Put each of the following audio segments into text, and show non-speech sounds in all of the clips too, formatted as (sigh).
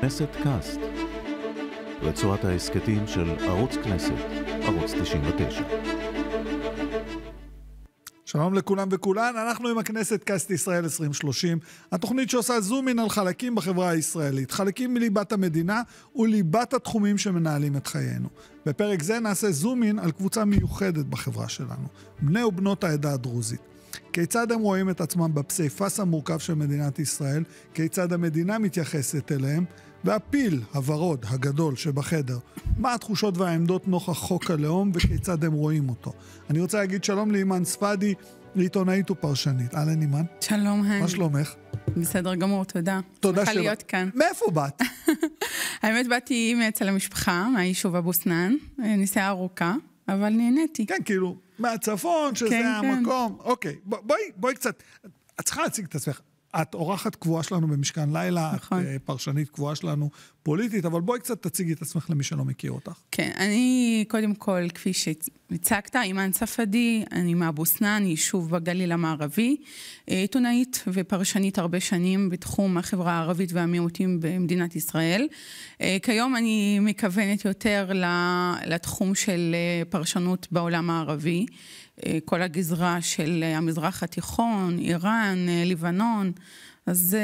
כנסת קאסט, רצועת ההסכתים של ערוץ כנסת, ערוץ 99. שלום לכולם וכולן, אנחנו עם הכנסת קאסט ישראל 2030, התוכנית שעושה זום אין על חלקים בחברה הישראלית, חלקים מליבת המדינה וליבת התחומים שמנהלים את חיינו. בפרק זה נעשה זום אין על קבוצה מיוחדת בחברה שלנו, בני ובנות העדה הדרוזית. כיצד הם רואים את עצמם בפסיפס המורכב של מדינת ישראל, כיצד המדינה מתייחסת אליהם, והפיל הוורוד הגדול שבחדר, מה התחושות והעמדות נוכח חוק הלאום וכיצד הם רואים אותו. אני רוצה להגיד שלום לאימאן ספדי, עיתונאית ופרשנית. אהלן אימאן. שלום, היי. מה שלומך? בסדר גמור, תודה. תודה שבאת. שמחה להיות כאן. מאיפה באת? (laughs) האמת, באתי מאצל המשפחה, מהיישוב אבו סנאן, אה, נסיעה ארוכה. אבל נהניתי. כן, כאילו, מהצפון, שזה כן, כן. המקום. כן. אוקיי, בואי, בואי קצת, את צריכה להציג את עצמך. את אורחת קבועה שלנו במשכן לילה, נכון. את אה, פרשנית קבועה שלנו פוליטית, אבל בואי קצת תציגי את עצמך למי שלא מכיר אותך. כן, אני קודם כל, כפי שהצגת, אימאן ספדי, אני מאבוסנאן, יישוב בגליל המערבי, אה, עיתונאית ופרשנית הרבה שנים בתחום החברה הערבית והמיעוטים במדינת ישראל. אה, כיום אני מכוונת יותר לתחום של פרשנות בעולם הערבי. אה, כל הגזרה של אה, המזרח התיכון, איראן, אה, לבנון, אז...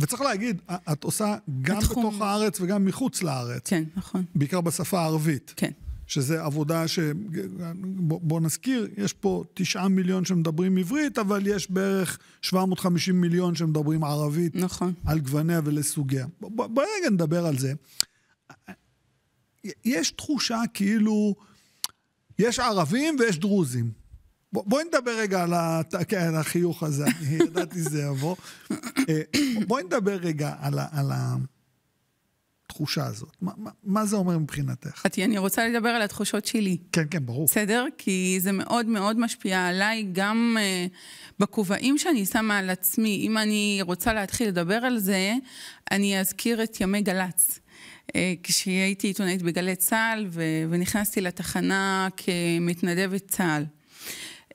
וצריך להגיד, את עושה גם התחום... בתוך הארץ וגם מחוץ לארץ. כן, נכון. בעיקר בשפה הערבית. כן. שזה עבודה ש... בוא נזכיר, יש פה תשעה מיליון שמדברים עברית, אבל יש בערך 750 מיליון שמדברים ערבית. נכון. על גווניה ולסוגיה. בואי רגע נדבר על זה. יש תחושה כאילו... יש ערבים ויש דרוזים. בוא, בואי נדבר רגע על הת... כן, החיוך הזה, אני (laughs) ידעתי שזה יבוא. אה, בואי נדבר רגע על, ה... על התחושה הזאת. מה, מה, זה אומר מבחינתך? עתי, אני רוצה לדבר על התחושות שלי. כן, כן, ברור. בסדר? כי זה מאוד מאוד משפיע עליי, גם אה, בכובעים שאני שמה על עצמי. אם אני רוצה להתחיל לדבר על זה, אני אזכיר את ימי גל"צ. אה, כשהייתי עיתונאית בגלי צה"ל ו- ונכנסתי לתחנה כמתנדבת צה"ל.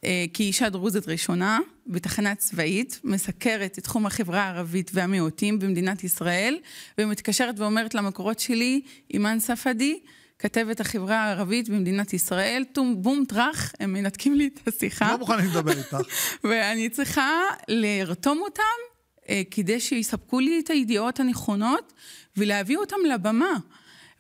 אה, כאישה דרוזית ראשונה בתחנה צבאית, מסקרת את תחום החברה הערבית והמיעוטים במדינת ישראל, ומתקשרת ואומרת למקורות שלי, אימאן ספדי, כתבת החברה הערבית במדינת ישראל, טום בום טראח, הם מנתקים לי את השיחה. לא מוכנים לדבר איתך. (laughs) ואני צריכה לרתום אותם אה, כדי שיספקו לי את הידיעות הנכונות ולהביא אותם לבמה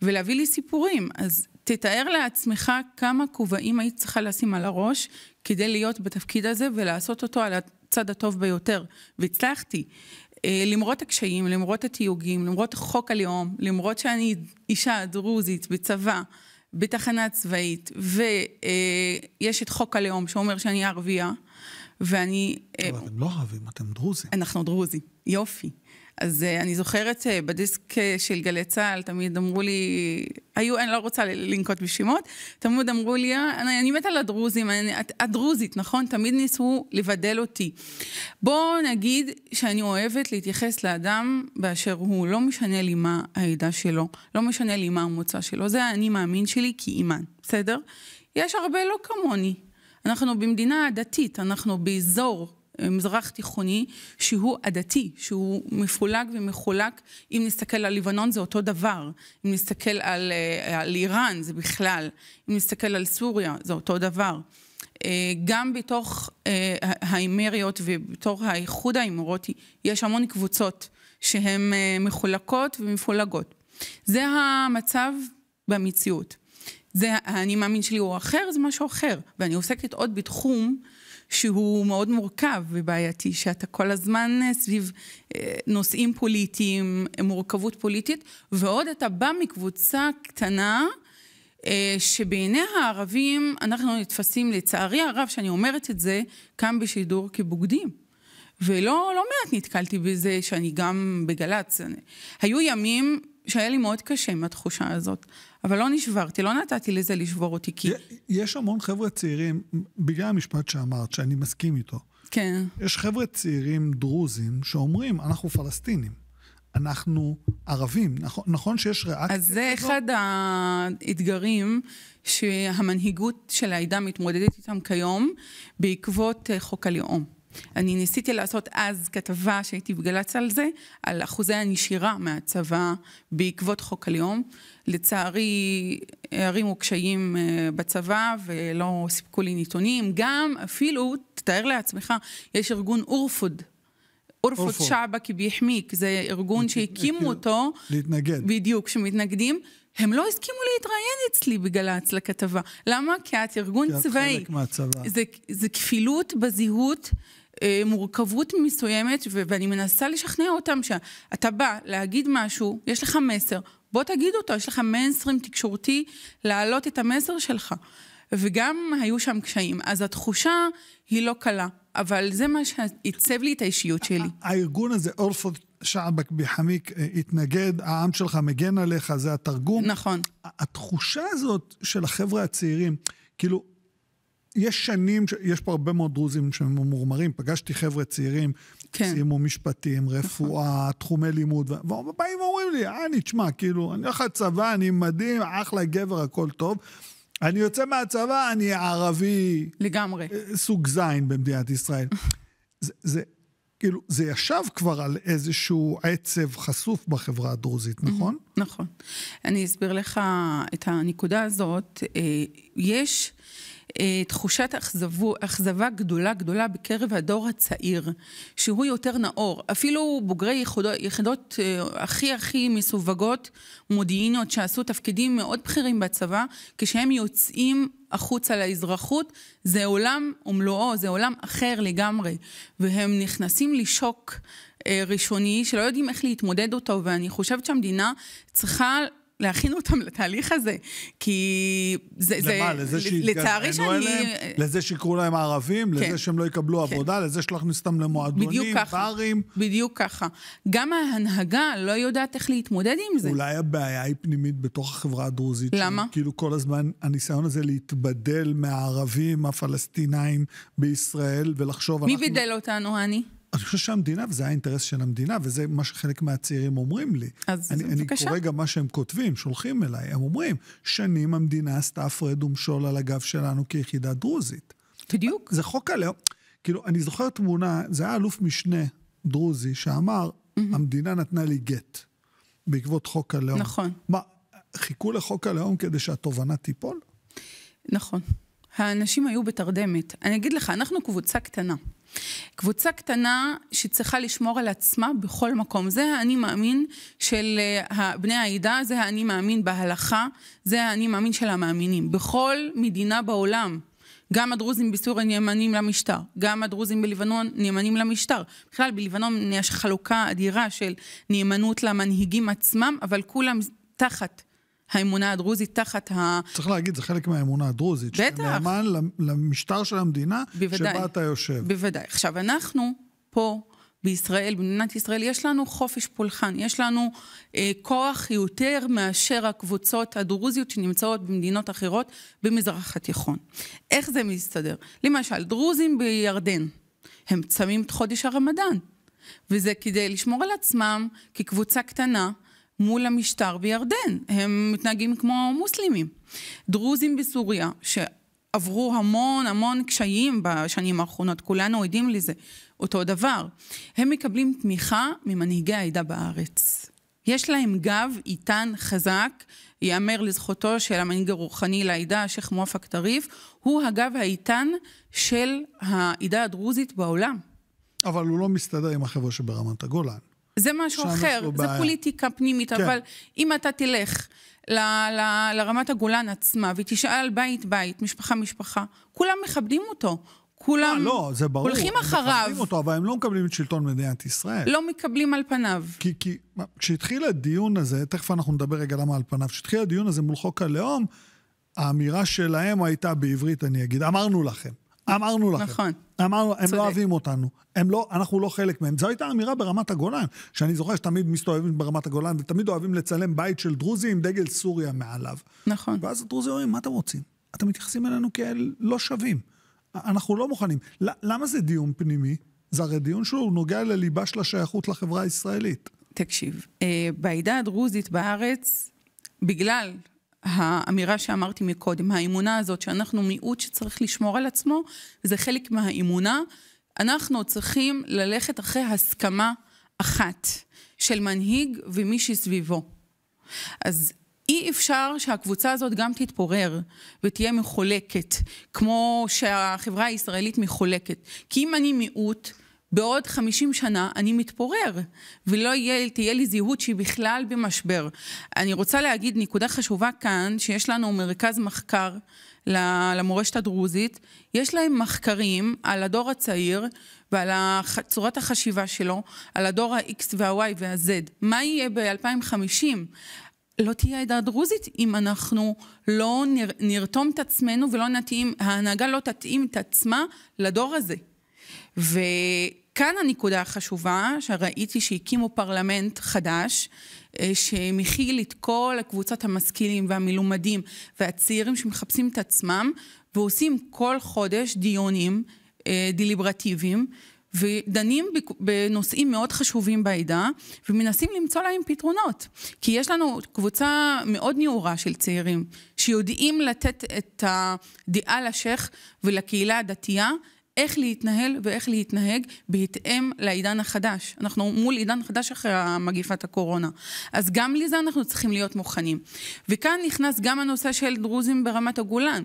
ולהביא לי סיפורים. אז תתאר לעצמך כמה כובעים היית צריכה לשים על הראש כדי להיות בתפקיד הזה ולעשות אותו על הצד הטוב ביותר. והצלחתי. אה, למרות הקשיים, למרות התיוגים, למרות חוק הלאום, למרות שאני אישה דרוזית בצבא, בתחנה צבאית, ויש את חוק הלאום שאומר שאני ערבייה, ואני... אה, אבל אתם לא אוהבים, אתם דרוזים. אנחנו דרוזים, יופי. אז אה, אני זוכרת אה, בדיסק של גלי צה"ל, תמיד אמרו לי, היו, אני לא רוצה לנקוט בשמות, תמיד אמרו לי, אני, אני מתה לדרוזים, אני, את, את דרוזית, נכון? תמיד ניסו לבדל אותי. בואו נגיד שאני אוהבת להתייחס לאדם באשר הוא, לא משנה לי מה העדה שלו, לא משנה לי מה המוצא שלו, זה האני מאמין שלי כאימן, בסדר? יש הרבה לא כמוני, אנחנו במדינה עדתית, אנחנו באזור אה, מזרח תיכוני שהוא עדתי, שהוא מפולג ומחולק. אם נסתכל על לבנון זה אותו דבר, אם נסתכל על, אה, על איראן זה בכלל, אם נסתכל על סוריה זה אותו דבר. אה, גם בתוך האמריות ובתוך האיחוד האימורותי יש המון קבוצות שהן מחולקות ומפולגות. זה המצב במציאות. זה האני מאמין שלי הוא אחר, זה משהו אחר. ואני עוסקת עוד בתחום שהוא מאוד מורכב ובעייתי, שאתה כל הזמן אה, סביב אה, נושאים פוליטיים, מורכבות פוליטית, ועוד אתה בא מקבוצה קטנה, אה, שבעיני הערבים אנחנו נתפסים, לצערי הרב, שאני אומרת את זה, כאן בשידור כבוגדים. ולא לא מעט נתקלתי בזה שאני גם בגל"צ. היו ימים שהיה לי מאוד קשה עם התחושה הזאת, אבל לא נשברתי, לא נתתי לזה לשבור אותי, כי... יש המון חבר'ה צעירים, בגלל המשפט שאמרת, שאני מסכים איתו. כן. יש חבר'ה צעירים דרוזים שאומרים, אנחנו פלסטינים. אנחנו ערבים. נכון, נכון שיש ריאקציה אז זה כזאת? אחד האתגרים שהמנהיגות של העדה מתמודדת איתם כיום בעקבות אה, חוק הלאום. אני ניסיתי לעשות אז כתבה שהייתי בגל"צ על זה, על אחוזי הנשירה מהצבא בעקבות חוק הלאום. לצערי, הרימו קשיים אה, בצבא ולא סיפקו לי נתונים. גם אפילו, תתאר לעצמך, יש ארגון אורפוד אורפוד שעבק ביחמיק, זה ארגון שהקימו אותו. להתנגד. בדיוק, שמתנגדים. הם לא הסכימו להתראיין אצלי בגל"צ לכתבה. למה? כי את ארגון צבאי. כי את חלק מהצבא. זה, זה כפילות בזהות אה, מורכבות מסוימת, ו- ואני מנסה לשכנע אותם שאתה בא להגיד משהו, יש לך מסר, בוא תגיד אותו, יש לך מיינסטרים תקשורתי להעלות את המסר שלך. וגם היו שם קשיים, אז התחושה היא לא קלה, אבל זה מה שעיצב לי את האישיות שלי. הארגון הזה, אורפוד שעבק בחמיק, אה, התנגד, העם שלך מגן עליך, זה התרגום. נכון. התחושה הזאת של החבר'ה הצעירים, כאילו, יש שנים, יש פה הרבה מאוד דרוזים שממורמרים, פגשתי חבר'ה צעירים, כן. סיימו משפטים, נכון. רפואה, תחומי לימוד, ובאים ואומרים לי, אה, אני, תשמע, כאילו, אני הולך לצבא, אני מדהים, אחלה גבר, הכל טוב. אני יוצא מהצבא, אני ערבי... לגמרי. אה, סוג זין במדינת ישראל. (laughs) זה, זה, כאילו, זה ישב כבר על איזשהו עצב חשוף בחברה הדרוזית, mm-hmm. נכון? נכון. אני אסביר לך את הנקודה הזאת. אה, יש... אה, תחושת אכזבו, אכזבה גדולה גדולה בקרב הדור הצעיר, שהוא יותר נאור. אפילו בוגרי יחידות, אה, הכי הכי מסווגות מודיעיניות שעשו תפקידים מאוד בכירים בצבא, כשהם יוצאים החוצה לאזרחות, זה עולם ומלואו, זה עולם אחר לגמרי. והם נכנסים לשוק אה, ראשוני שלא יודעים איך להתמודד אותו, ואני חושבת שהמדינה צריכה להכין אותם לתהליך הזה, כי זה... למה? זה, לזה לצערי שאני... אליהם, לזה שיקראו להם ערבים? כן. לזה שהם לא יקבלו כן. עבודה? לזה שלהכניס אותם למועדונים, ברים? בדיוק ככה. גם ההנהגה לא יודעת איך להתמודד עם זה. אולי הבעיה היא פנימית בתוך החברה הדרוזית. למה? שהוא, כאילו כל הזמן הניסיון הזה להתבדל מהערבים הפלסטינאים בישראל ולחשוב... מי אנחנו... בידל אותנו, אני? אני חושב שהמדינה, וזה האינטרס של המדינה, וזה מה שחלק מהצעירים אומרים לי. אז אני, בבקשה. אני קורא גם מה שהם כותבים, שולחים אליי, הם אומרים, שנים המדינה עשתה הפרד ומשול על הגב שלנו כיחידה דרוזית. בדיוק. זה חוק הלאום. כאילו, אני זוכר תמונה, זה היה אלוף משנה דרוזי שאמר, mm-hmm. המדינה נתנה לי גט בעקבות חוק הלאום. נכון. מה, חיכו לחוק הלאום כדי שהתובנה תיפול? נכון. האנשים היו בתרדמת. אני אגיד לך, אנחנו קבוצה קטנה. קבוצה קטנה שצריכה לשמור על עצמה בכל מקום. זה האני מאמין של אה, בני העדה, זה האני מאמין בהלכה, זה האני מאמין של המאמינים. בכל מדינה בעולם. גם הדרוזים בסוריה נאמנים למשטר, גם הדרוזים בלבנון נאמנים למשטר. בכלל בלבנון יש חלוקה אדירה של נאמנות למנהיגים עצמם, אבל כולם תחת האמונה הדרוזית תחת ה... צריך להגיד, זה חלק מהאמונה הדרוזית. בטח. נאמן למשטר של המדינה בוודאי, שבה אתה יושב. בוודאי. עכשיו, אנחנו פה, בישראל, במדינת ישראל, יש לנו חופש פולחן, יש לנו אה, כוח יותר מאשר הקבוצות הדרוזיות שנמצאות במדינות אחרות במזרח התיכון. איך זה מסתדר? למשל, דרוזים בירדן, הם צמים את חודש הרמדאן, וזה כדי לשמור על עצמם כקבוצה קטנה. מול המשטר בירדן. הם מתנהגים כמו מוסלמים. דרוזים בסוריה, שעברו המון המון קשיים בשנים האחרונות, כולנו עדים לזה, אותו דבר. הם מקבלים תמיכה ממנהיגי העדה בארץ. יש להם גב איתן חזק, ייאמר לזכותו של המנהיג הרוחני לעדה, השייח' מואפק טריף, הוא הגב האיתן של העדה הדרוזית בעולם. אבל הוא לא מסתדר עם החבר'ה שברמת הגולן. זה משהו אחר, זה בעיה. פוליטיקה פנימית, כן. אבל אם אתה תלך ל, ל, לרמת הגולן עצמה ותשאל בית-בית, משפחה-משפחה, כולם מכבדים אותו. כולם לא, לא, זה ברור, הולכים אחריו. מכבדים אותו, אבל הם לא מקבלים את שלטון מדינת ישראל. לא מקבלים על פניו. כי, כי כשהתחיל הדיון הזה, תכף אנחנו נדבר רגע למה על פניו, כשהתחיל הדיון הזה מול חוק הלאום, האמירה שלהם הייתה בעברית, אני אגיד, אמרנו לכם. אמרנו לכם. נכון. אמרנו, הם לא צודק. לא אוהבים אותנו. הם לא, אנחנו לא חלק מהם. זו הייתה אמירה ברמת הגולן, שאני זוכר שתמיד מסתובבים ברמת הגולן, ותמיד אוהבים לצלם בית של דרוזי עם דגל סוריה מעליו. נכון. ואז הדרוזים אומרים, מה אתם רוצים? אתם מתייחסים אלינו כאל לא שווים. אנחנו לא מוכנים. למה זה דיון פנימי? זה הרי דיון שהוא נוגע לליבה של השייכות לחברה הישראלית. תקשיב, אה, בעידה הדרוזית בארץ, בגלל האמירה שאמרתי מקודם, האמונה הזאת שאנחנו מיעוט שצריך לשמור על עצמו, זה חלק מהאמונה. אנחנו צריכים ללכת אחרי הסכמה אחת של מנהיג ומי שסביבו. אז אי אפשר שהקבוצה הזאת גם תתפורר ותהיה מחולקת, כמו שהחברה הישראלית מחולקת. כי אם אני מיעוט, בעוד 50 שנה אני מתפורר, ולא יהיה, תהיה לי זהות שהיא בכלל במשבר. אני רוצה להגיד נקודה חשובה כאן, שיש לנו מרכז מחקר למורשת הדרוזית, יש להם מחקרים על הדור הצעיר ועל צורת החשיבה שלו, על הדור ה-X וה-Y וה-Z. מה יהיה ב-2050? לא תהיה עדה דרוזית אם אנחנו לא נר... נרתום את עצמנו ולא נתאים, ההנהגה לא תתאים את עצמה לדור הזה. וכאן הנקודה החשובה, שראיתי שהקימו פרלמנט חדש, אה, שמכיל את כל קבוצת המשכילים והמלומדים והצעירים שמחפשים את עצמם, ועושים כל חודש דיונים אה, דליברטיביים. ודנים בנושאים מאוד חשובים בעדה, ומנסים למצוא להם פתרונות. כי יש לנו קבוצה מאוד נאורה של צעירים, שיודעים לתת את הדעה לשייח ולקהילה הדתייה, איך להתנהל ואיך להתנהג בהתאם לעידן החדש. אנחנו מול עידן חדש אחרי מגיפת הקורונה. אז גם לזה אנחנו צריכים להיות מוכנים. וכאן נכנס גם הנושא של דרוזים ברמת הגולן.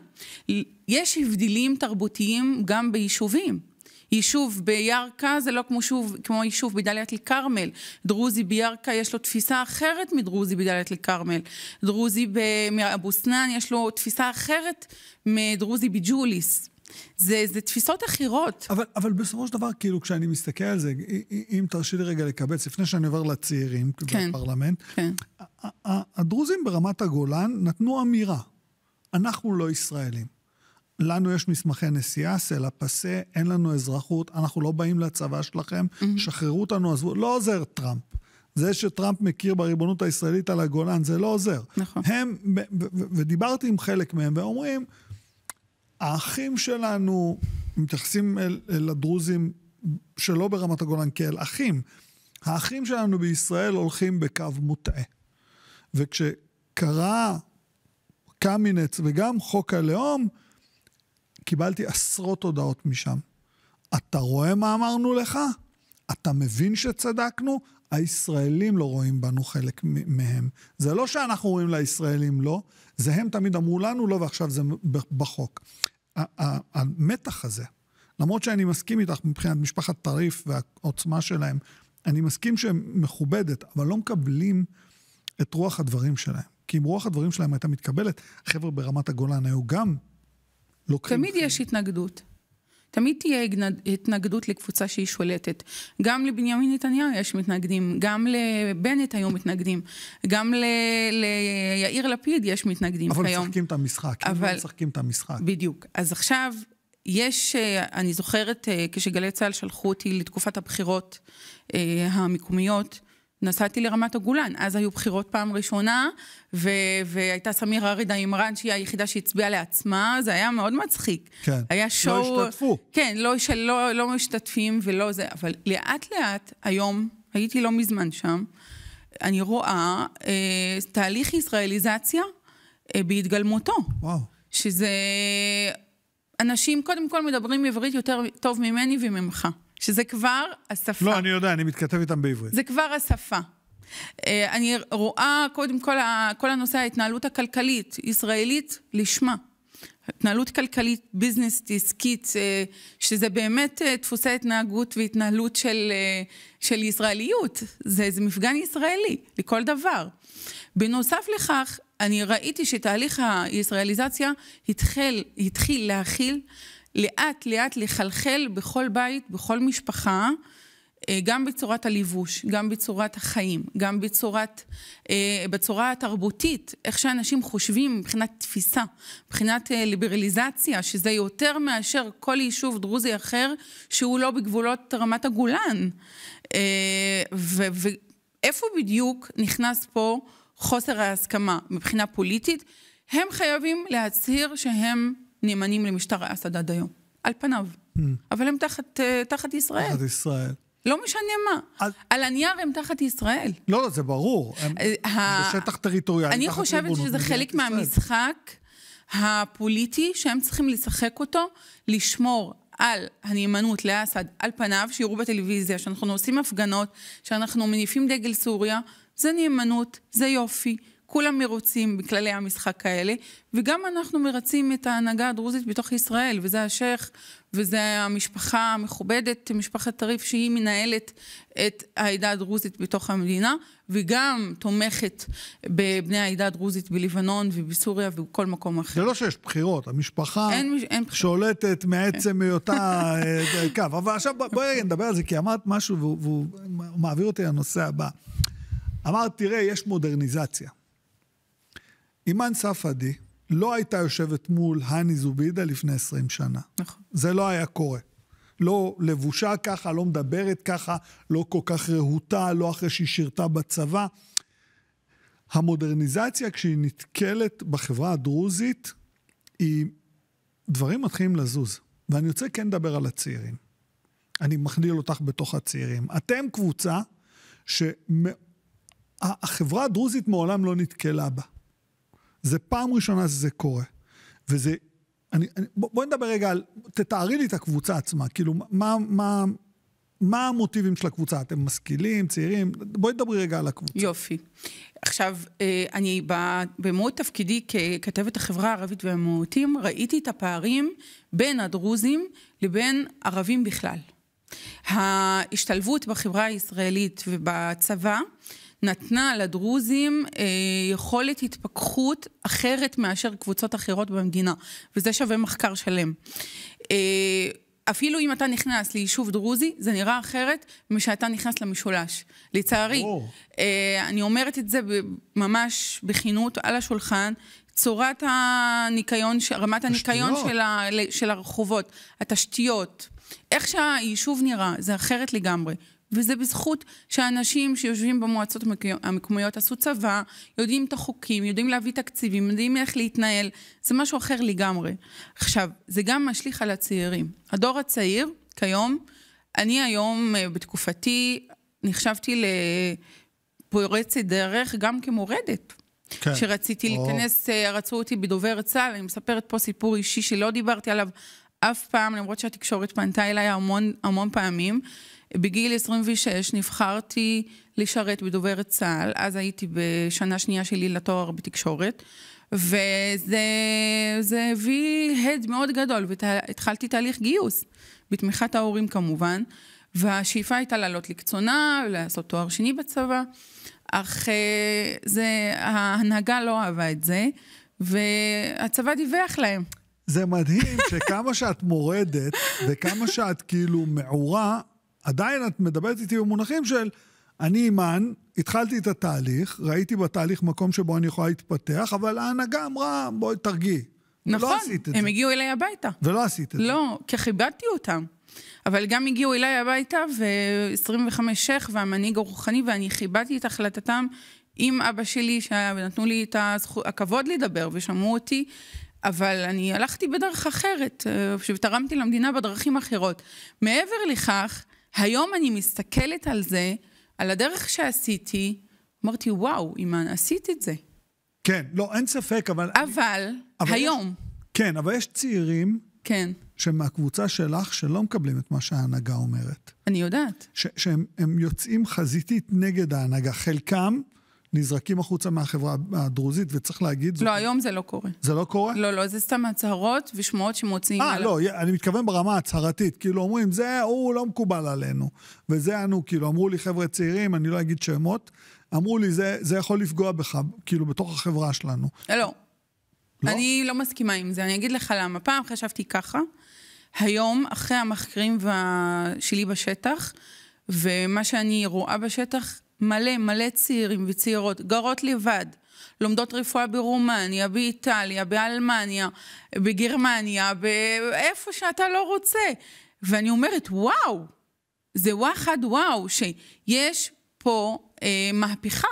יש הבדלים תרבותיים גם ביישובים. יישוב בירכא זה לא כמו, שוב, כמו יישוב בדאלית אל כרמל. דרוזי בירכא יש לו תפיסה אחרת מדרוזי בדאלית אל כרמל. דרוזי מאבו סנאן יש לו תפיסה אחרת מדרוזי בג'וליס. זה, זה תפיסות אחרות. אבל, אבל בסופו של דבר, כאילו, כשאני מסתכל על זה, אם תרשי לי רגע לקבץ, לפני שאני עובר לצעירים כן, בפרלמנט, כן. הדרוזים ברמת הגולן נתנו אמירה, אנחנו לא ישראלים. לנו יש מסמכי נסיעה, סלע פסה, אין לנו אזרחות, אנחנו לא באים לצבא שלכם, mm-hmm. שחררו אותנו, עזבו, לא עוזר טראמפ. זה שטראמפ מכיר בריבונות הישראלית על הגולן, זה לא עוזר. נכון. הם, ודיברתי עם חלק מהם, והם אומרים, האחים שלנו מתייחסים אל, אל הדרוזים שלא ברמת הגולן כאל אחים. האחים שלנו בישראל הולכים בקו מוטעה. וכשקרה קמינץ וגם חוק הלאום, קיבלתי עשרות הודעות משם. אתה רואה מה אמרנו לך? אתה מבין שצדקנו, הישראלים לא רואים בנו חלק מהם. זה לא שאנחנו רואים לישראלים לא, זה הם תמיד אמרו לנו לא ועכשיו זה בחוק. המתח הזה, למרות שאני מסכים איתך מבחינת משפחת טריף והעוצמה שלהם, אני מסכים שמכובדת, אבל לא מקבלים את רוח הדברים שלהם. כי אם רוח הדברים שלהם הייתה מתקבלת, החבר'ה ברמת הגולן היו גם לוקחים... תמיד חיים. יש התנגדות. תמיד תהיה התנגדות לקבוצה שהיא שולטת. גם לבנימין נתניהו יש מתנגדים, גם לבנט היו מתנגדים, גם ל... ליאיר לפיד יש מתנגדים אבל כיום. אבל משחקים את המשחק, אבל... לא משחקים את המשחק. בדיוק. אז עכשיו... יש, אה, אני זוכרת אה, כשגלי צה"ל שלחו אותי לתקופת הבחירות אה, המקומיות, נסעתי לרמת הגולן, אז היו בחירות פעם ראשונה, ו- והייתה סמיר ארידה אימרן, שהיא היחידה שהצביעה לעצמה, זה היה מאוד מצחיק. כן, היה שואו... לא השתתפו. כן, לא, של, לא, לא משתתפים ולא זה, אבל לאט-לאט, היום, הייתי לא מזמן שם, אני רואה אה, תהליך ישראליזציה אה, בהתגלמותו. וואו. שזה... אנשים קודם כל מדברים עברית יותר טוב ממני וממך. שזה כבר השפה. לא, אני יודע, אני מתכתב איתם בעברית. זה כבר השפה. אה, אני רואה קודם כל, כל הנושא ההתנהלות הכלכלית, ישראלית לשמה. התנהלות כלכלית, ביזנס, עסקית, אה, שזה באמת אה, דפוסי התנהגות והתנהלות של, של ישראליות. זה, זה מפגן ישראלי לכל דבר. בנוסף לכך, אני ראיתי שתהליך הישראליזציה התחיל, התחיל להכיל לאט לאט לחלחל בכל בית, בכל משפחה, אה, גם בצורת הלבוש, גם בצורת החיים, גם בצורת, אה, בצורה התרבותית, איך שאנשים חושבים מבחינת תפיסה, מבחינת אה, ליברליזציה, שזה יותר מאשר כל יישוב דרוזי אחר שהוא לא בגבולות רמת הגולן. ואיפה בדיוק נכנס פה חוסר ההסכמה מבחינה פוליטית? הם חייבים להצהיר שהם נאמנים למשטר אסד עד היום, על פניו. Mm. אבל הם תחת, אה, תחת ישראל. תחת ישראל. לא משנה מה. על... על הנייר הם תחת ישראל. לא, לא, זה ברור. הם, אה, ה... בשטח טריטוריאלי. אני חושבת שזה חלק ישראל. מהמשחק הפוליטי שהם צריכים לשחק אותו, לשמור על הנאמנות לאסד על פניו, שיראו בטלוויזיה, שאנחנו עושים הפגנות, שאנחנו מניפים דגל סוריה, זה נאמנות, זה יופי, כולם מרוצים בכללי המשחק האלה, וגם אנחנו מרצים את ההנהגה הדרוזית בתוך ישראל, וזה השייח, וזה המשפחה המכובדת, משפחת טריף, שהיא מנהלת את העדה הדרוזית בתוך המדינה, וגם תומכת בבני העדה הדרוזית בלבנון ובסוריה ובכל מקום אחר. זה לא שיש בחירות, המשפחה אין, אין שולטת מעצם היותה (laughs) אה, קו. אבל עכשיו בואי נדבר על זה, כי אמרת משהו והוא, והוא מעביר אותי לנושא הבא. אמרת, תראה, יש מודרניזציה. אימאן ספאדי לא הייתה יושבת מול האני זובידה לפני 20 שנה. נכון. זה לא היה קורה. לא לבושה ככה, לא מדברת ככה, לא כל כך רהוטה, לא אחרי שהיא שירתה בצבא. המודרניזציה, כשהיא נתקלת בחברה הדרוזית, היא... דברים מתחילים לזוז. ואני רוצה כן לדבר על הצעירים. אני מכליל אותך בתוך הצעירים. אתם קבוצה שהחברה שמא... הדרוזית מעולם לא נתקלה בה. זה פעם ראשונה שזה קורה. וזה... אני, אני, בואי נדבר רגע על... תתארי לי את הקבוצה עצמה. כאילו, מה, מה, מה המוטיבים של הקבוצה? אתם משכילים, צעירים? בואי נדברי רגע על הקבוצה. יופי. עכשיו, אה, אני במהות תפקידי ככתבת החברה הערבית והמיעוטים, ראיתי את הפערים בין הדרוזים לבין ערבים בכלל. ההשתלבות בחברה הישראלית ובצבא נתנה לדרוזים אה, יכולת התפכחות אחרת מאשר קבוצות אחרות במדינה, וזה שווה מחקר שלם. אה, אפילו אם אתה נכנס ליישוב דרוזי, זה נראה אחרת משאתה נכנס למשולש. לצערי, oh. אה, אני אומרת את זה ממש בכנות על השולחן, צורת הניקיון, רמת הניקיון של, ה, של הרחובות, התשתיות, איך שהיישוב נראה, זה אחרת לגמרי. וזה בזכות שאנשים שיושבים במועצות המקומיות עשו צבא, יודעים את החוקים, יודעים להביא תקציבים, יודעים איך להתנהל, זה משהו אחר לגמרי. עכשיו, זה גם משליך על הצעירים. הדור הצעיר, כיום, אני היום אה, בתקופתי נחשבתי לפורצת דרך גם כמורדת. כן. שרציתי או... להיכנס, אה, רצו אותי בדובר צה"ל, אני מספרת פה סיפור אישי שלא דיברתי עליו אף פעם, למרות שהתקשורת פנתה אליי המון, המון פעמים. בגיל 26 נבחרתי לשרת בדוברת צה"ל, אז הייתי בשנה שנייה שלי לתואר בתקשורת, וזה הביא הד מאוד גדול, והתחלתי תהליך גיוס, בתמיכת ההורים כמובן, והשאיפה הייתה לעלות לקצונה, לעשות תואר שני בצבא, אך אה, זה, ההנהגה לא אהבה את זה, והצבא דיווח להם. זה מדהים שכמה שאת מורדת וכמה שאת כאילו מעורה, עדיין את מדברת איתי במונחים של אני אימן, התחלתי את התהליך, ראיתי בתהליך מקום שבו אני יכולה להתפתח, אבל ההנהגה אמרה, בואי תרגי. נכון, לא עשית את הם זה. הגיעו אליי הביתה. ולא עשית את לא, זה. לא, כי כיבדתי אותם. אבל גם הגיעו אליי הביתה, ו-25 שייח והמנהיג הרוחני, ואני כיבדתי את החלטתם עם אבא שלי, שנתנו לי את הכבוד לדבר ושמעו אותי, אבל אני הלכתי בדרך אחרת, אה, שתרמתי למדינה בדרכים אחרות. מעבר לכך, היום אני מסתכלת על זה, על הדרך שעשיתי, אמרתי, וואו, אימאן, עשית את זה. כן, לא, אין ספק, אבל... אבל, אבל היום. יש, כן, אבל יש צעירים... כן. שמהקבוצה שלך, שלא מקבלים את מה שההנהגה אומרת. אני יודעת. שהם יוצאים חזיתית נגד ההנהגה. חלקם... נזרקים החוצה מהחברה הדרוזית, וצריך להגיד... לא, זאת... היום זה לא קורה. זה לא קורה? לא, לא, זה סתם הצהרות ושמועות שמוציאים אה, לא, אני מתכוון ברמה ההצהרתית. כאילו אומרים, זה, הוא לא מקובל עלינו. וזה אנו, כאילו, אמרו לי חבר'ה צעירים, אני לא אגיד שמות, אמרו לי, זה, זה יכול לפגוע בך, כאילו, בתוך החברה שלנו. אה, לא. לא. אני לא מסכימה עם זה, אני אגיד לך למה. פעם חשבתי ככה, היום, אחרי המחקרים וה... שלי בשטח, ומה שאני רואה בשטח, מלא מלא צעירים וצעירות, גרות לבד, לומדות רפואה ברומניה, באיטליה, באלמניה, בגרמניה, באיפה שאתה לא רוצה. ואני אומרת, וואו, זה וואחד וואו, שיש פה אה, מהפכה.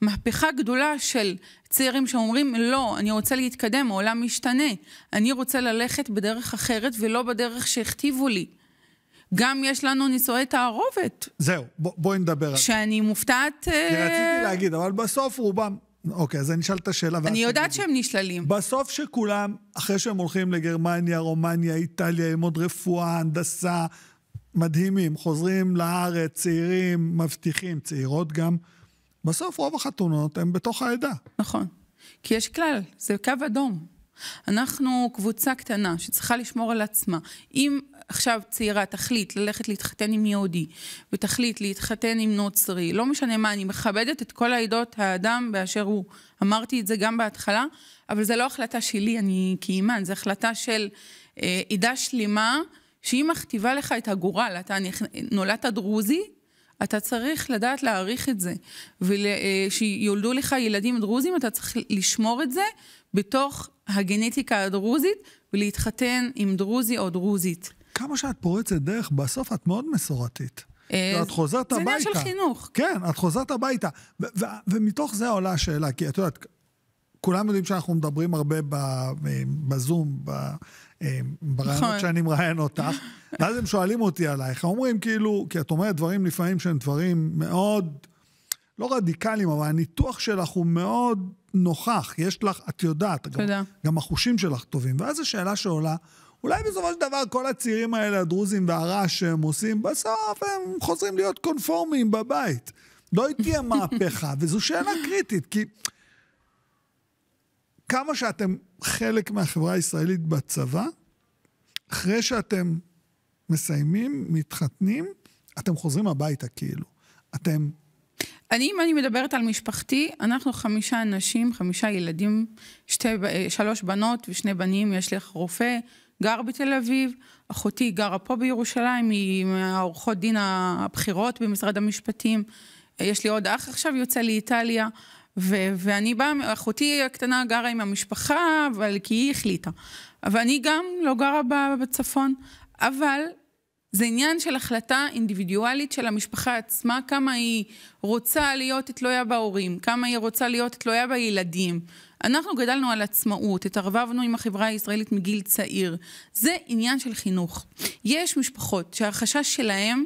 מהפכה גדולה של צעירים שאומרים, לא, אני רוצה להתקדם, העולם משתנה. אני רוצה ללכת בדרך אחרת ולא בדרך שהכתיבו לי. גם יש לנו נישואי תערובת. זהו, בואי נדבר על זה. שאני מופתעת... אה, רציתי להגיד, אבל בסוף רובם... אוקיי, אז אני אשאל את השאלה. אני יודעת שהם נשללים. בסוף שכולם, אחרי שהם הולכים לגרמניה, רומניה, איטליה, ללמוד רפואה, הנדסה, מדהימים, חוזרים לארץ, צעירים, מבטיחים, צעירות גם, בסוף רוב החתונות הן בתוך העדה. נכון. כי יש כלל, זה קו אדום. אנחנו קבוצה קטנה שצריכה לשמור על עצמה. אם עכשיו צעירה תחליט ללכת להתחתן עם יהודי, ותחליט להתחתן עם נוצרי, לא משנה מה, אני מכבדת את כל העדות האדם באשר הוא. אמרתי את זה גם בהתחלה, אבל זו לא החלטה שלי, אני כאימן, זו החלטה של אה, עדה שלמה, שהיא מכתיבה לך את הגורל. אתה נולדת דרוזי, אתה צריך לדעת להעריך את זה. ושיולדו אה, לך ילדים דרוזים, אתה צריך לשמור את זה בתוך הגנטיקה הדרוזית ולהתחתן עם דרוזי או דרוזית. כמה שאת פורצת דרך, בסוף את מאוד מסורתית. אה, את חוזרת הביתה. זה עניין של חינוך. כן, את חוזרת הביתה. ומתוך זה עולה השאלה, כי את יודעת, כולם יודעים שאנחנו מדברים הרבה בזום, אה, ברעיונות נכון. שאני מראיין אותך, ואז הם שואלים אותי עלייך, אומרים כאילו, כי את אומרת דברים לפעמים שהם דברים מאוד לא רדיקליים, אבל הניתוח שלך הוא מאוד נוכח. יש לך, את יודעת, גם, גם החושים שלך טובים. ואז השאלה שעולה, אולי בסופו של דבר כל הצעירים האלה, הדרוזים והרעש שהם עושים, בסוף הם חוזרים להיות קונפורמים בבית. לא תהיה (laughs) מהפכה, וזו שאלה קריטית, כי כמה שאתם חלק מהחברה הישראלית בצבא, אחרי שאתם מסיימים, מתחתנים, אתם חוזרים הביתה כאילו. אתם אני, אם אני מדברת על משפחתי, אנחנו חמישה אנשים, חמישה ילדים, שתי, שלוש בנות ושני בנים, יש לי רופא, גר בתל אביב, אחותי גרה פה בירושלים, היא מעורכות דין הבכירות במשרד המשפטים, יש לי עוד אח עכשיו, יוצא לאיטליה, ו- ואני באה, אחותי הקטנה גרה עם המשפחה, אבל כי היא החליטה. ואני גם לא גרה בצפון, אבל זה עניין של החלטה אינדיבידואלית של המשפחה עצמה, כמה היא רוצה להיות תלויה בהורים, כמה היא רוצה להיות תלויה בילדים. אנחנו גדלנו על עצמאות, התערבבנו עם החברה הישראלית מגיל צעיר. זה עניין של חינוך. יש משפחות שהחשש שלהם,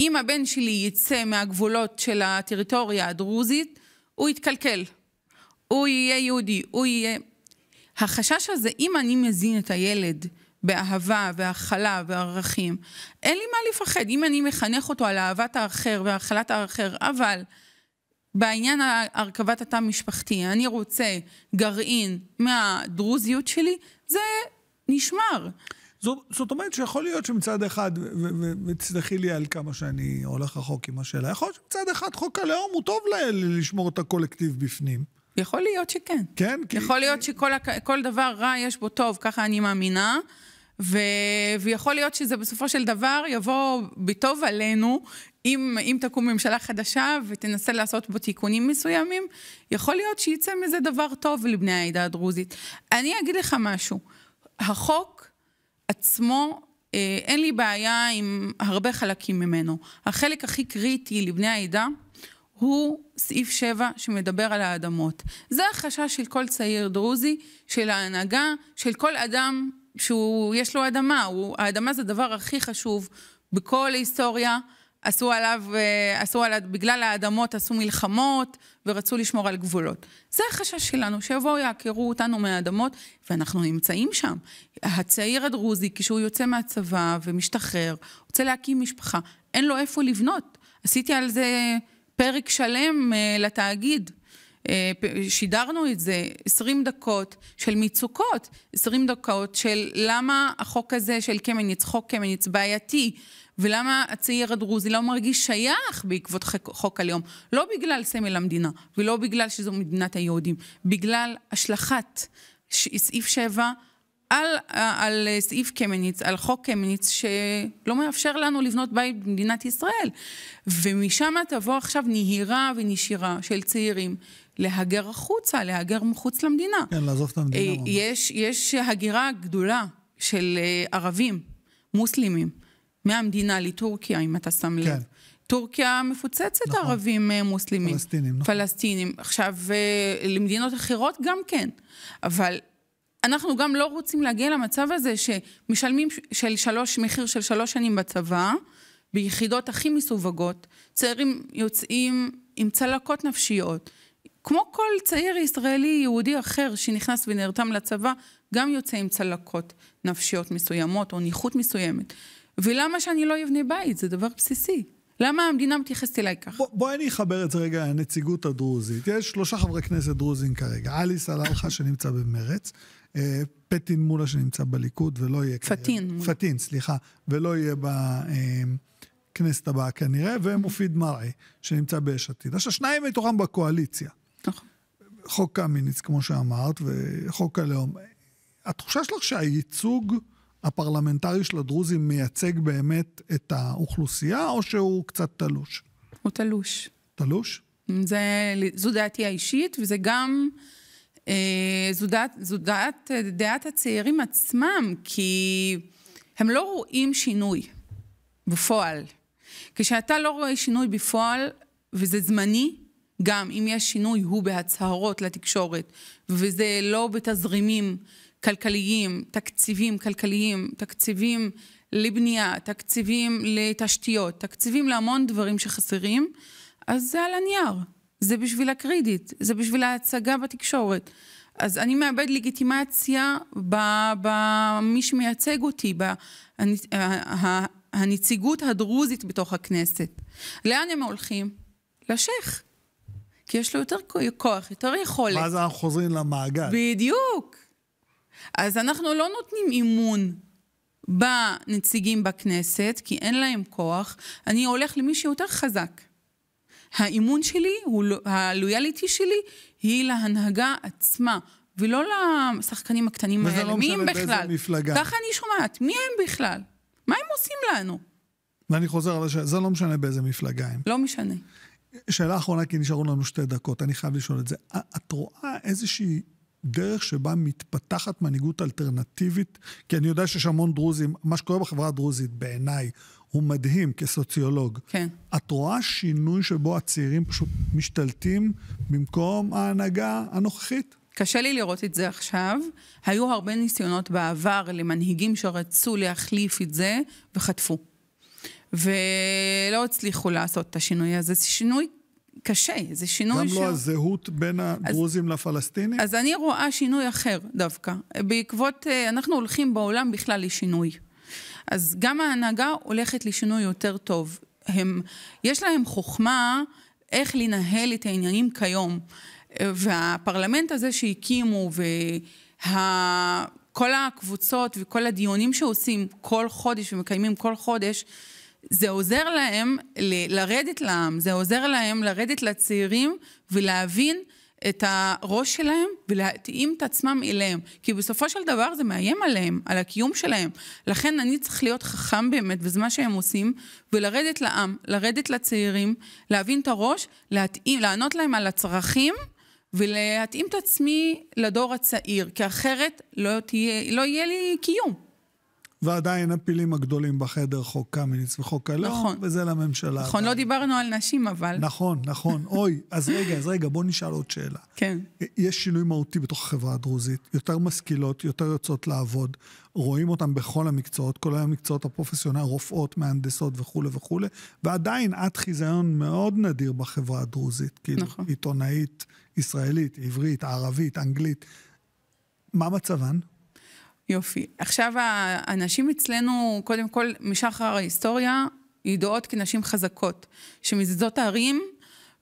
אם הבן שלי יצא מהגבולות של הטריטוריה הדרוזית, הוא יתקלקל. הוא יהיה יהודי, הוא יהיה... החשש הזה, אם אני מזין את הילד, באהבה והכלה וערכים, אין לי מה לפחד. אם אני מחנך אותו על אהבת האחר והכלת האחר, אבל בעניין הרכבת התא המשפחתי, אני רוצה גרעין מהדרוזיות שלי, זה נשמר. זו, זאת אומרת שיכול להיות שמצד אחד, ותסלחי לי על כמה שאני הולך רחוק עם השאלה, יכול להיות שמצד אחד חוק הלאום הוא טוב לשמור את הקולקטיב בפנים. יכול להיות שכן. כן? כי... יכול להיות שכל דבר רע יש בו טוב, ככה אני מאמינה. ו... ויכול להיות שזה בסופו של דבר יבוא בטוב עלינו, אם, אם תקום ממשלה חדשה ותנסה לעשות בו תיקונים מסוימים, יכול להיות שיצא מזה דבר טוב לבני העדה הדרוזית. אני אגיד לך משהו, החוק עצמו, אה, אין לי בעיה עם הרבה חלקים ממנו. החלק הכי קריטי לבני העדה הוא סעיף 7 שמדבר על האדמות. זה החשש של כל צעיר דרוזי, של ההנהגה, של כל אדם שהוא, יש לו אדמה, הוא, האדמה זה הדבר הכי חשוב בכל ההיסטוריה. עשו עליו, אה, עשו על, בגלל האדמות עשו מלחמות ורצו לשמור על גבולות. זה החשש שלנו, שיבואו יעקרו אותנו מהאדמות, ואנחנו נמצאים שם. הצעיר הדרוזי, כשהוא יוצא מהצבא ומשתחרר, רוצה להקים משפחה, אין לו איפה לבנות. עשיתי על זה פרק שלם אה, לתאגיד. אה, שידרנו את זה, 20 דקות של מצוקות, 20 דקות של למה החוק הזה של קמיניץ, חוק קמיניץ בעייתי, ולמה הצעיר הדרוזי לא מרגיש שייך בעקבות חוק הלאום. לא בגלל סמל המדינה, ולא בגלל שזו מדינת היהודים, בגלל השלכת סעיף 7 על, אה, על סעיף קמיניץ, על חוק קמיניץ, שלא מאפשר לנו לבנות בית במדינת ישראל. ומשם תבוא עכשיו נהירה ונשירה של צעירים להגר החוצה, להגר מחוץ למדינה. כן, לעזוב את המדינה. אה, יש, יש הגירה גדולה של אה, ערבים, מוסלמים, מהמדינה לטורקיה, אם אתה שם לב. כן. טורקיה מפוצצת נכון. ערבים אה, מוסלמים. פלסטינים, נכון. פלסטינים. עכשיו, למדינות אחרות גם כן. אבל אנחנו גם לא רוצים להגיע למצב הזה שמשלמים של שלוש, מחיר של שלוש שנים בצבא, ביחידות הכי מסווגות, צעירים יוצאים עם צלקות נפשיות. כמו כל צעיר ישראלי יהודי אחר שנכנס ונרתם לצבא, גם יוצא עם צלקות נפשיות מסוימות או ניחות מסוימת. ולמה שאני לא אבנה בית? זה דבר בסיסי. למה המדינה מתייחסת אליי ככה? בואי בוא אני אחבר את זה רגע לנציגות הדרוזית. יש שלושה חברי כנסת דרוזים כרגע. עלי סלאלחה שנמצא במרץ, אה, פטין מולה שנמצא בליכוד ולא יהיה... פטין. כנראה, פטין, סליחה. ולא יהיה בכנסת אה, הבאה כנראה, ומופיד מרעי שנמצא ביש עתיד. עכשיו, שניים מתוכם בקואליציה. נכון. חוק קמיניץ, כמו שאמרת, וחוק הלאום. התחושה שלך שהייצוג הפרלמנטרי של הדרוזים מייצג באמת את האוכלוסייה, או שהוא קצת תלוש? הוא תלוש. תלוש? זה, זו דעתי האישית, וזה גם... אה, זו, דעת, זו דעת, דעת הצעירים עצמם, כי הם לא רואים שינוי בפועל. כשאתה לא רואה שינוי בפועל, וזה זמני, גם אם יש שינוי הוא בהצהרות לתקשורת, וזה לא בתזרימים כלכליים, תקציבים כלכליים, תקציבים לבנייה, תקציבים לתשתיות, תקציבים להמון דברים שחסרים, אז זה על הנייר, זה בשביל הקרדיט, זה בשביל ההצגה בתקשורת. אז אני מאבד לגיטימציה במי שמייצג אותי, בנציגות אה, הדרוזית בתוך הכנסת. לאן הם הולכים? לשייח. כי יש לו יותר כוח, יותר יכולת. ואז אנחנו חוזרים למעגל. בדיוק. אז אנחנו לא נותנים אימון בנציגים בכנסת, כי אין להם כוח. אני הולך למי שיותר חזק. האימון שלי, לא, הלויאליטי שלי, היא להנהגה עצמה, ולא לשחקנים הקטנים האלה. לא מי הם בכלל? וזה לא משנה באיזה מפלגה. ככה אני שומעת, מי הם בכלל? מה הם עושים לנו? ואני חוזר על השאלה, זה לא משנה באיזה מפלגה הם. לא משנה. שאלה אחרונה, כי נשארו לנו שתי דקות, אני חייב לשאול את זה. את רואה איזושהי דרך שבה מתפתחת מנהיגות אלטרנטיבית? כי אני יודע שיש המון דרוזים, מה שקורה בחברה הדרוזית בעיניי הוא מדהים כסוציולוג. כן. את רואה שינוי שבו הצעירים פשוט משתלטים במקום ההנהגה הנוכחית? קשה לי לראות את זה עכשיו. היו הרבה ניסיונות בעבר למנהיגים שרצו להחליף את זה וחטפו. ולא הצליחו לעשות את השינוי הזה. זה שינוי קשה, זה שינוי גם ש... גם לא הזהות בין הדרוזים אז, לפלסטינים? אז אני רואה שינוי אחר דווקא. בעקבות, אה, אנחנו הולכים בעולם בכלל לשינוי. אז גם ההנהגה הולכת לשינוי יותר טוב. הם, יש להם חוכמה איך לנהל את העניינים כיום. אה, והפרלמנט הזה שהקימו, וכל הקבוצות וכל הדיונים שעושים כל חודש ומקיימים כל חודש, זה עוזר להם ל- לרדת לעם, זה עוזר להם לרדת לצעירים ולהבין את הראש שלהם ולהתאים את עצמם אליהם. כי בסופו של דבר זה מאיים עליהם, על הקיום שלהם. לכן אני צריך להיות חכם באמת, וזה מה שהם עושים, ולרדת לעם, לרדת לצעירים, להבין את הראש, להתאים, לענות להם על הצרכים. ולהתאים את עצמי לדור הצעיר, כי אחרת לא, תהיה, לא יהיה לי קיום. ועדיין הפילים הגדולים בחדר חוק קמיניץ וחוק הלאום, נכון. וזה לממשלה. נכון, עדיין. לא דיברנו על נשים, אבל... נכון, נכון. (laughs) אוי, אז רגע, אז רגע, בוא נשאל עוד שאלה. כן. יש שינוי מהותי בתוך החברה הדרוזית, יותר משכילות, יותר יוצאות לעבוד, רואים אותן בכל המקצועות, כולל המקצועות הפרופסיונל, רופאות, מהנדסות וכולי וכולי, ועדיין את חיזיון מאוד נדיר בחברה הדרוזית, כאילו, נכון. עיתונאית ישראלית, עברית, ערבית, אנגלית. מה מצבן? יופי. עכשיו, הנשים אצלנו, קודם כל, משחר ההיסטוריה, ידועות כנשים חזקות, שמזיזות הרים,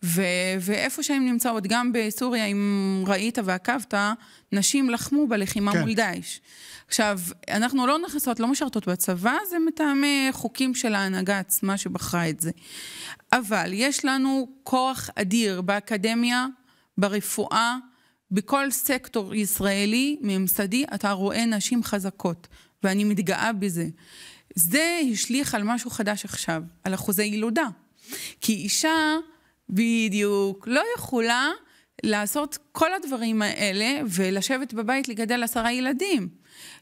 ו- ואיפה שהן נמצאות, גם בסוריה, אם ראית ועקבת, נשים לחמו בלחימה כן. מול דאעש. עכשיו, אנחנו לא נכנסות, לא משרתות בצבא, זה מטעמי חוקים של ההנהגה עצמה שבחרה את זה. אבל יש לנו כוח אדיר באקדמיה, ברפואה, בכל סקטור ישראלי, ממסדי, אתה רואה נשים חזקות, ואני מתגאה בזה. זה השליך על משהו חדש עכשיו, על אחוזי ילודה. כי אישה בדיוק לא יכולה לעשות כל הדברים האלה ולשבת בבית לגדל עשרה ילדים.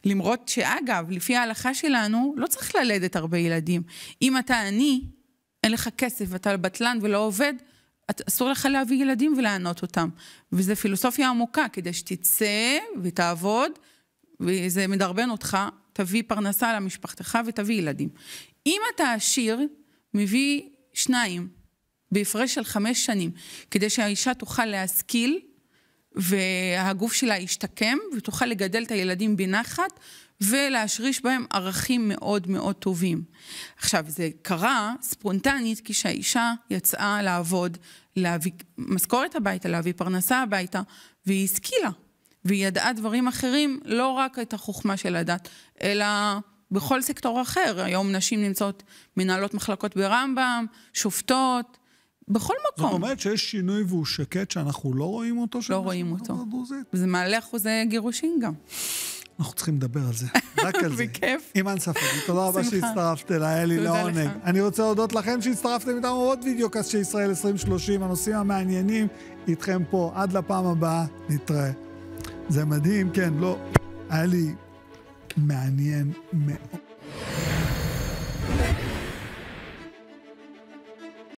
למרות שאגב, לפי ההלכה שלנו, לא צריך ללדת הרבה ילדים. אם אתה עני, אין לך כסף ואתה בטלן ולא עובד, אסור לך להביא ילדים ולענות אותם. וזו פילוסופיה עמוקה, כדי שתצא ותעבוד, וזה מדרבן אותך, תביא פרנסה למשפחתך ותביא ילדים. אם אתה עשיר, מביא שניים, בהפרש של חמש שנים, כדי שהאישה תוכל להשכיל, והגוף שלה ישתקם, ותוכל לגדל את הילדים בנחת, ולהשריש בהם ערכים מאוד מאוד טובים. עכשיו, זה קרה ספונטנית כשהאישה יצאה לעבוד, להביא משכורת הביתה, להביא פרנסה הביתה, והיא השכילה. והיא ידעה דברים אחרים, לא רק את החוכמה של הדת, אלא בכל סקטור אחר. היום נשים נמצאות מנהלות מחלקות ברמב"ם, שופטות, בכל מקום. זאת אומרת שיש שינוי והוא שקט שאנחנו לא רואים אותו? לא רואים אותו. זה מעלה אחוזי גירושים גם. אנחנו צריכים לדבר על זה, רק על זה. בכיף. אימן ספדי, תודה רבה שהצטרפת אליי, היה לי לעונג. אני רוצה להודות לכם שהצטרפתם איתנו עוד וידאו-קאסט של ישראל 2030, הנושאים המעניינים איתכם פה. עד לפעם הבאה, נתראה. זה מדהים, כן, לא, היה לי מעניין מאוד.